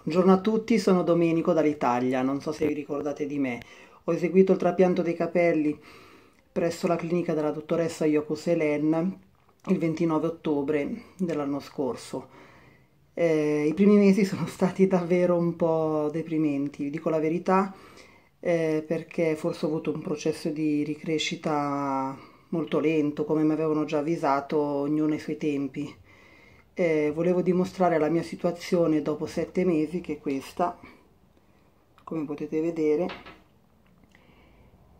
Buongiorno a tutti, sono Domenico dall'Italia, non so se vi ricordate di me. Ho eseguito il trapianto dei capelli presso la clinica della dottoressa Yoko Selen il 29 ottobre dell'anno scorso. Eh, I primi mesi sono stati davvero un po' deprimenti, vi dico la verità, eh, perché forse ho avuto un processo di ricrescita molto lento, come mi avevano già avvisato, ognuno ai suoi tempi eh, volevo dimostrare la mia situazione dopo sette mesi che è questa come potete vedere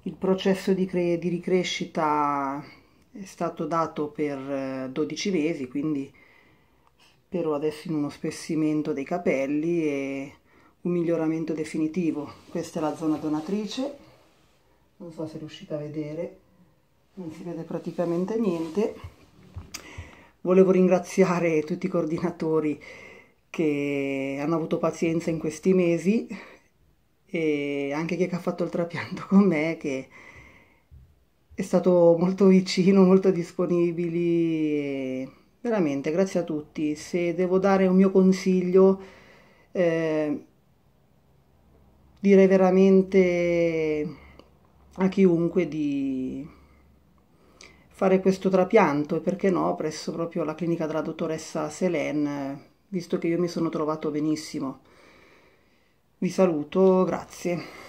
il processo di, di ricrescita è stato dato per 12 eh, mesi quindi spero adesso in uno spessimento dei capelli e un miglioramento definitivo questa è la zona donatrice non so se riuscite a vedere non si vede praticamente niente volevo ringraziare tutti i coordinatori che hanno avuto pazienza in questi mesi e anche chi ha fatto il trapianto con me che è stato molto vicino, molto disponibili veramente grazie a tutti se devo dare un mio consiglio eh, direi veramente a chiunque di fare questo trapianto e perché no presso proprio la clinica della dottoressa Selene, visto che io mi sono trovato benissimo. Vi saluto, grazie.